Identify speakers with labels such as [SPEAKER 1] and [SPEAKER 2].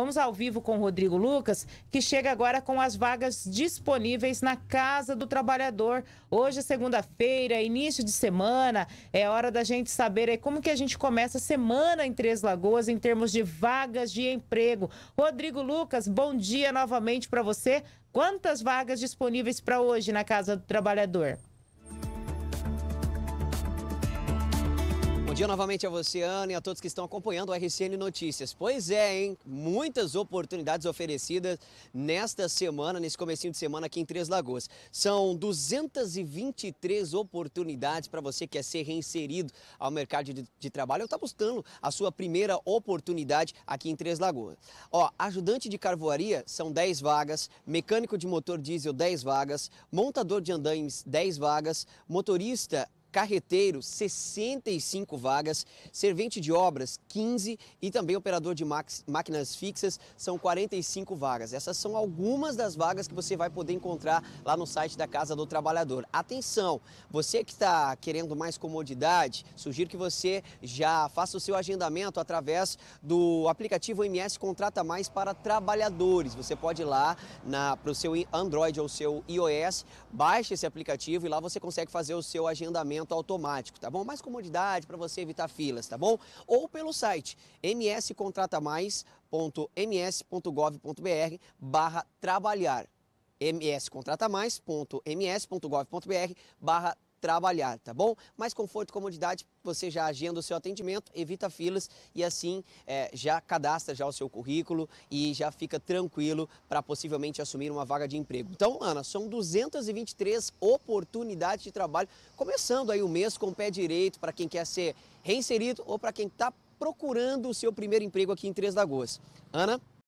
[SPEAKER 1] Vamos ao vivo com o Rodrigo Lucas, que chega agora com as vagas disponíveis na Casa do Trabalhador. Hoje é segunda-feira, início de semana, é hora da gente saber aí como que a gente começa a semana em Três Lagoas em termos de vagas de emprego. Rodrigo Lucas, bom dia novamente para você. Quantas vagas disponíveis para hoje na Casa do Trabalhador?
[SPEAKER 2] dia novamente a você, Ana, e a todos que estão acompanhando o RCN Notícias. Pois é, hein? Muitas oportunidades oferecidas nesta semana, nesse comecinho de semana aqui em Três Lagoas. São 223 oportunidades para você que quer ser reinserido ao mercado de, de trabalho ou está buscando a sua primeira oportunidade aqui em Três Lagoas. Ó, ajudante de carvoaria são 10 vagas, mecânico de motor diesel 10 vagas, montador de andaimes 10 vagas, motorista carreteiro 65 vagas, servente de obras 15 e também operador de máquinas fixas são 45 vagas. Essas são algumas das vagas que você vai poder encontrar lá no site da Casa do Trabalhador. Atenção, você que está querendo mais comodidade, sugiro que você já faça o seu agendamento através do aplicativo MS Contrata Mais para Trabalhadores. Você pode ir lá para o seu Android ou seu iOS, baixe esse aplicativo e lá você consegue fazer o seu agendamento automático, tá bom? Mais comodidade para você evitar filas, tá bom? Ou pelo site mscontratamais.ms.gov.br barra trabalhar mscontratamais.ms.gov.br barra trabalhar, tá bom? Mais conforto e comodidade, você já agenda o seu atendimento, evita filas e assim é, já cadastra já o seu currículo e já fica tranquilo para possivelmente assumir uma vaga de emprego. Então, Ana, são 223 oportunidades de trabalho, começando aí o mês com o pé direito para quem quer ser reinserido ou para quem está procurando o seu primeiro emprego aqui em Três Lagoas. Ana?